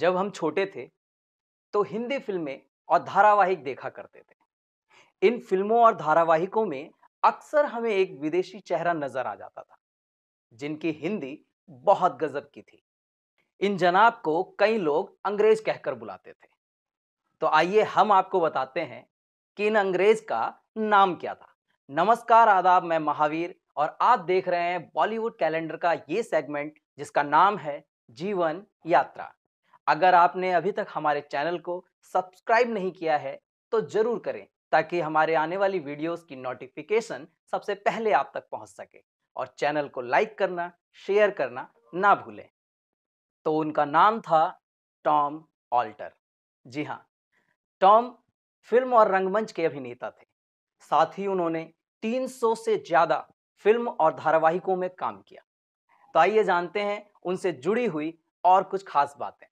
जब हम छोटे थे तो हिंदी फिल्में और धारावाहिक देखा करते थे इन फिल्मों और धारावाहिकों में अक्सर हमें एक विदेशी चेहरा नजर आ जाता था जिनकी हिंदी बहुत गजब की थी इन जनाब को कई लोग अंग्रेज कहकर बुलाते थे तो आइए हम आपको बताते हैं कि इन अंग्रेज का नाम क्या था नमस्कार आदाब मैं महावीर और आप देख रहे हैं बॉलीवुड कैलेंडर का ये सेगमेंट जिसका नाम है जीवन यात्रा अगर आपने अभी तक हमारे चैनल को सब्सक्राइब नहीं किया है तो ज़रूर करें ताकि हमारे आने वाली वीडियोस की नोटिफिकेशन सबसे पहले आप तक पहुंच सके और चैनल को लाइक करना शेयर करना ना भूलें तो उनका नाम था टॉम ऑल्टर जी हाँ टॉम फिल्म और रंगमंच के अभिनेता थे साथ ही उन्होंने 300 से ज़्यादा फिल्म और धारावाहिकों में काम किया तो आइए जानते हैं उनसे जुड़ी हुई और कुछ खास बातें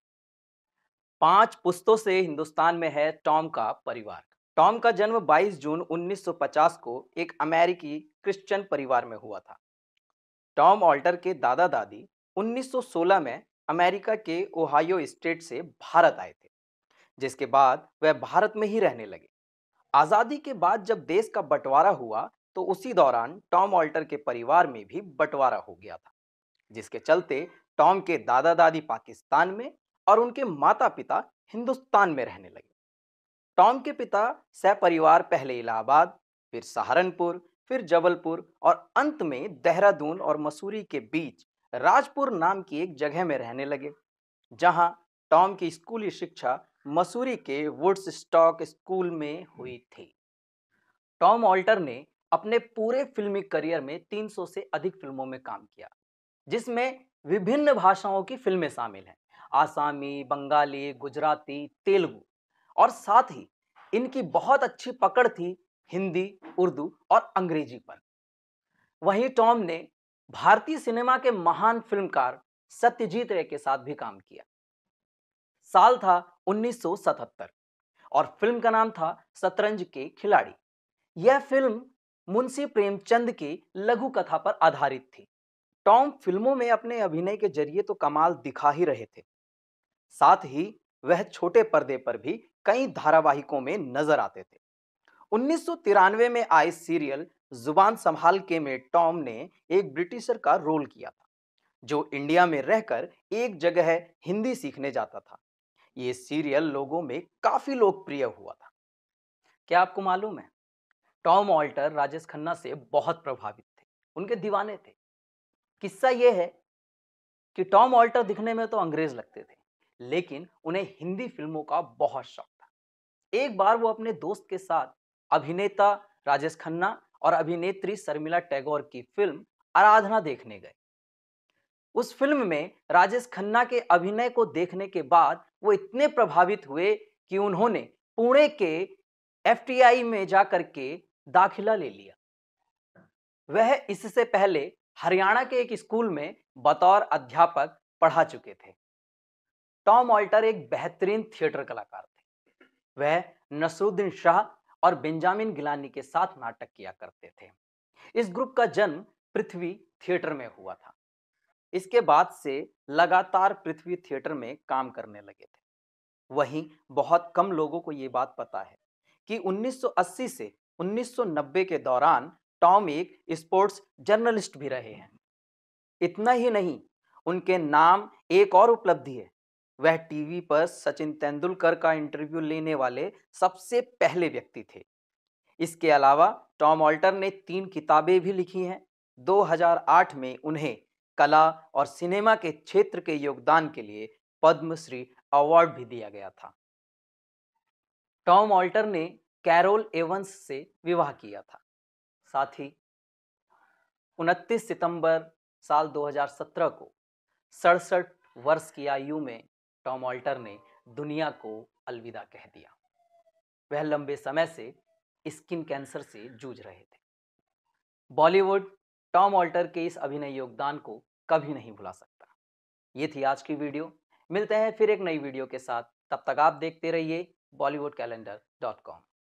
पांच पुस्तों से हिंदुस्तान में है टॉम का परिवार टॉम का जन्म 22 जून 1950 को एक अमेरिकी क्रिश्चियन परिवार में हुआ था टॉम ऑल्टर के दादा दादी 1916 में अमेरिका के ओहायो स्टेट से भारत आए थे जिसके बाद वह भारत में ही रहने लगे आज़ादी के बाद जब देश का बंटवारा हुआ तो उसी दौरान टॉम ऑल्टर के परिवार में भी बंटवारा हो गया था जिसके चलते टॉम के दादा दादी पाकिस्तान में और उनके माता पिता हिंदुस्तान में रहने लगे टॉम के पिता सपरिवार पहले इलाहाबाद फिर सहारनपुर फिर जबलपुर और अंत में देहरादून और मसूरी के बीच राजपुर नाम की एक जगह में रहने लगे जहां टॉम की स्कूली शिक्षा मसूरी के वुड्स स्टॉक स्कूल में हुई थी टॉम ऑल्टर ने अपने पूरे फिल्मी करियर में 300 से अधिक फिल्मों में काम किया जिसमें विभिन्न भाषाओं की फिल्में शामिल हैं आसामी बंगाली गुजराती तेलुगु और साथ ही इनकी बहुत अच्छी पकड़ थी हिंदी उर्दू और अंग्रेजी पर वहीं टॉम ने भारतीय सिनेमा के महान फिल्मकार सत्यजीत रे के साथ भी काम किया साल था 1977 और फिल्म का नाम था शतरंज के खिलाड़ी यह फिल्म मुंशी प्रेमचंद की लघु कथा पर आधारित थी टॉम फिल्मों में अपने अभिनय के जरिए तो कमाल दिखा ही रहे थे साथ ही वह छोटे पर्दे पर भी कई धारावाहिकों में नजर आते थे उन्नीस में आए सीरियल जुबान संभाल के में टॉम ने एक ब्रिटिशर का रोल किया था जो इंडिया में रहकर एक जगह हिंदी सीखने जाता था ये सीरियल लोगों में काफी लोकप्रिय हुआ था क्या आपको मालूम है टॉम ऑल्टर राजेश खन्ना से बहुत प्रभावित थे उनके दीवाने थे किस्सा यह है कि टॉम ऑल्टर दिखने में तो अंग्रेज लगते थे लेकिन उन्हें हिंदी फिल्मों का बहुत शौक था एक बार वो अपने दोस्त के साथ अभिनेता राजेश खन्ना और अभिनेत्री शर्मिला टैगोर की फिल्म आराधना देखने गए उस फिल्म में राजेश खन्ना के अभिनय को देखने के बाद वो इतने प्रभावित हुए कि उन्होंने पुणे के एफ में जाकर के दाखिला ले लिया वह इससे पहले हरियाणा के एक स्कूल में बतौर अध्यापक पढ़ा चुके थे टॉम ऑल्टर एक बेहतरीन थिएटर कलाकार थे वह नसरुद्दीन शाह और बेंजामिन गिलानी के साथ नाटक किया करते थे इस ग्रुप का जन्म पृथ्वी थिएटर में हुआ था इसके बाद से लगातार पृथ्वी थिएटर में काम करने लगे थे वहीं बहुत कम लोगों को ये बात पता है कि 1980 से 1990 के दौरान टॉम एक स्पोर्ट्स जर्नलिस्ट भी रहे हैं इतना ही नहीं उनके नाम एक और उपलब्धि है वह टीवी पर सचिन तेंदुलकर का इंटरव्यू लेने वाले सबसे पहले व्यक्ति थे इसके अलावा टॉम ऑल्टर ने तीन किताबें भी लिखी हैं 2008 में उन्हें कला और सिनेमा के क्षेत्र के योगदान के लिए पद्मश्री अवार्ड भी दिया गया था टॉम ऑल्टर ने कैरोल एवंस से विवाह किया था साथ ही 29 सितंबर साल 2017 को सड़सठ वर्ष की आयु में टॉम ऑल्टर ने दुनिया को अलविदा कह दिया वह लंबे समय से स्किन कैंसर से जूझ रहे थे बॉलीवुड टॉम ऑल्टर के इस अभिनय योगदान को कभी नहीं भुला सकता ये थी आज की वीडियो मिलते हैं फिर एक नई वीडियो के साथ तब तक आप देखते रहिए बॉलीवुड कैलेंडर डॉट कॉम